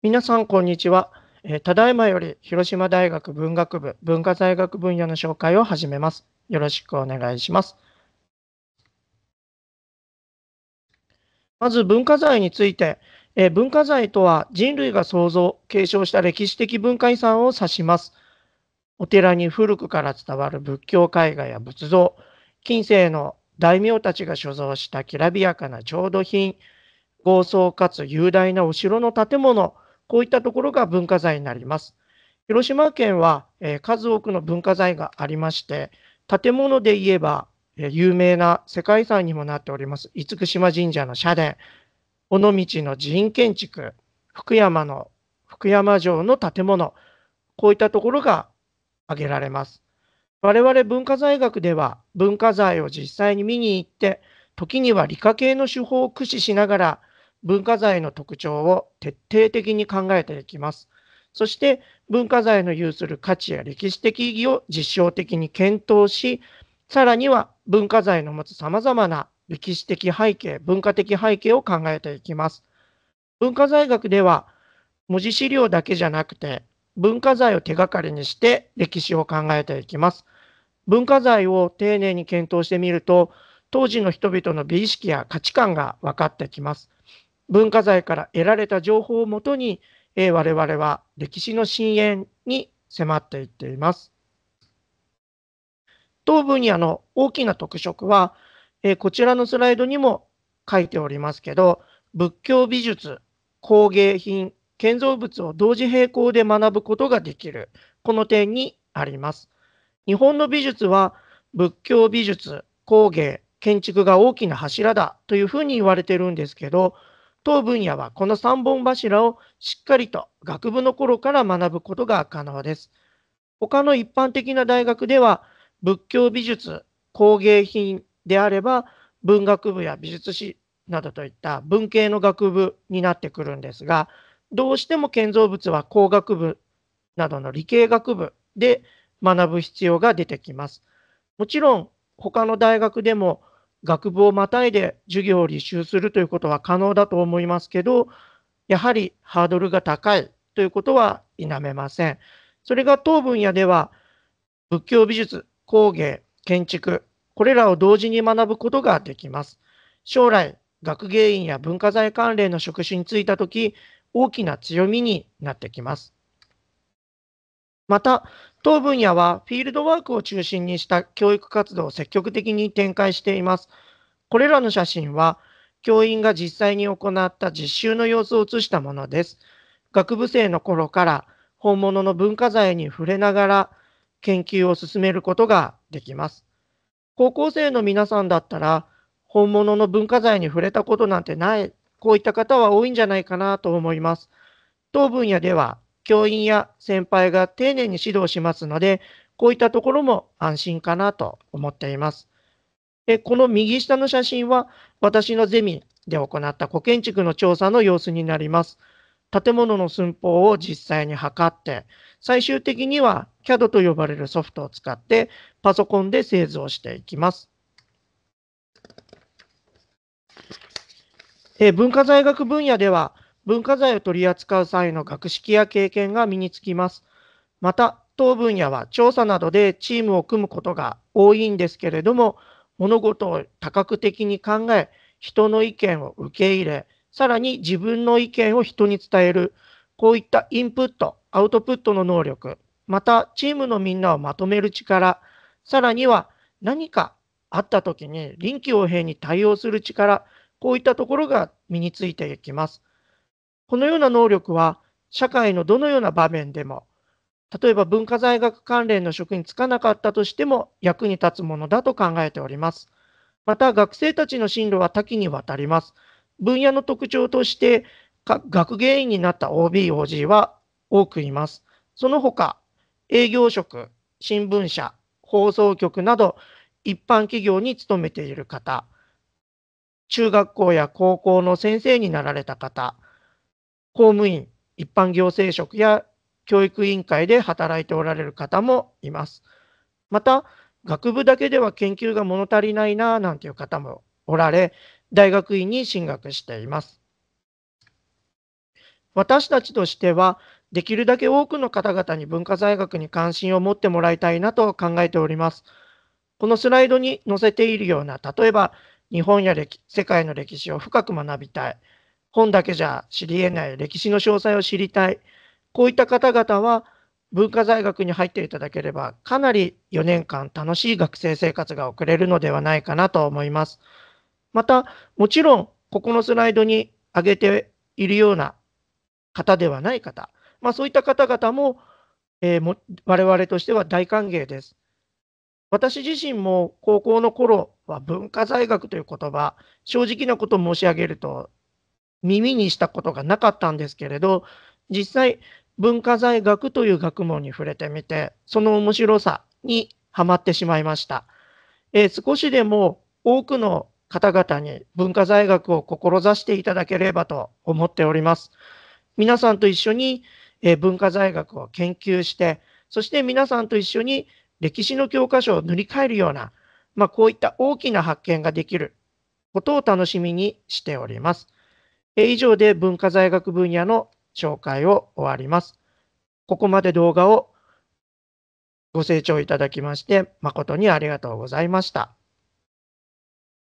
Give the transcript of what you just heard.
皆さん、こんにちは。えただいまより広島大学文学部文化財学分野の紹介を始めます。よろしくお願いします。まず文化財について、え文化財とは人類が創造、継承した歴史的文化遺産を指します。お寺に古くから伝わる仏教絵画や仏像、近世の大名たちが所蔵したきらびやかな調度品、豪壮かつ雄大なお城の建物、こういったところが文化財になります。広島県は、え数多くの文化財がありまして、建物で言えば、え有名な世界遺産にもなっております、厳島神社の社殿、尾道の寺院建築、福山の福山城の建物、こういったところが挙げられます。我々文化財学では文化財を実際に見に行って、時には理科系の手法を駆使しながら文化財の特徴を徹底的に考えていきます。そして文化財の有する価値や歴史的意義を実証的に検討し、さらには文化財の持つ様々な歴史的背景、文化的背景を考えていきます。文化財学では文字資料だけじゃなくて文化財を手がかりにして歴史を考えていきます。文化財を丁寧に検討してみると当時の人々の美意識や価値観が分かってきます。文化財から得られた情報をもとに、えー、我々は歴史の深淵に迫っていっています。当分野の大きな特色は、えー、こちらのスライドにも書いておりますけど、仏教美術、工芸品、建造物を同時並行で学ぶことができる、この点にあります。日本の美術は仏教美術、工芸、建築が大きな柱だというふうに言われてるんですけど、当分野はこの3本柱をしっかりと学部の頃から学ぶことが可能です。他の一般的な大学では仏教美術、工芸品であれば文学部や美術史などといった文系の学部になってくるんですが、どうしても建造物は工学部などの理系学部で学ぶ必要が出てきます。もちろん他の大学でも学部をまたいで授業を履修するということは可能だと思いますけど、やはりハードルが高いということは否めません。それが当分野では、仏教美術、工芸、建築、これらを同時に学ぶことができます。将来、学芸員や文化財関連の職種に就いたとき、大きな強みになってきます。また、当分野はフィールドワークを中心にした教育活動を積極的に展開しています。これらの写真は、教員が実際に行った実習の様子を写したものです。学部生の頃から本物の文化財に触れながら研究を進めることができます。高校生の皆さんだったら、本物の文化財に触れたことなんてない、こういった方は多いんじゃないかなと思います。当分野では教員や先輩が丁寧に指導しますので、こういったところも安心かなと思っています。えこの右下の写真は、私のゼミで行った古建築の調査の様子になります。建物の寸法を実際に測って、最終的には CAD と呼ばれるソフトを使ってパソコンで製造していきます。え文化財学分野では、文化財を取り扱う際の学識や経験が身につきます。また、当分野は調査などでチームを組むことが多いんですけれども、物事を多角的に考え、人の意見を受け入れ、さらに自分の意見を人に伝える、こういったインプット、アウトプットの能力、またチームのみんなをまとめる力、さらには何かあった時に臨機応変に対応する力、こういったところが身についていきます。このような能力は社会のどのような場面でも、例えば文化財学関連の職に就かなかったとしても役に立つものだと考えております。また学生たちの進路は多岐にわたります。分野の特徴として、学芸員になった OB、OG は多くいます。その他、営業職、新聞社、放送局など、一般企業に勤めている方、中学校や高校の先生になられた方、公務員、一般行政職や教育委員会で働いておられる方もいます。また、学部だけでは研究が物足りないななんていう方もおられ、大学院に進学しています。私たちとしては、できるだけ多くの方々に文化財学に関心を持ってもらいたいなと考えております。このスライドに載せているような、例えば日本や世界の歴史を深く学びたい。本だけじゃ知り得ない歴史の詳細を知りたい。こういった方々は文化財学に入っていただければ、かなり4年間楽しい学生生活が送れるのではないかなと思います。また、もちろん、ここのスライドに挙げているような方ではない方、まあ、そういった方々も、えー、我々としては大歓迎です。私自身も高校の頃は文化財学という言葉、正直なことを申し上げると耳にしたことがなかったんですけれど、実際文化財学という学問に触れてみて、その面白さにはまってしまいました。えー、少しでも多くの方々に文化財学を志していただければと思っております。皆さんと一緒に、えー、文化財学を研究して、そして皆さんと一緒に歴史の教科書を塗り替えるような、まあ、こういった大きな発見ができることを楽しみにしております。以上で文化財学分野の紹介を終わります。ここまで動画をご清聴いただきまして誠にありがとうございました。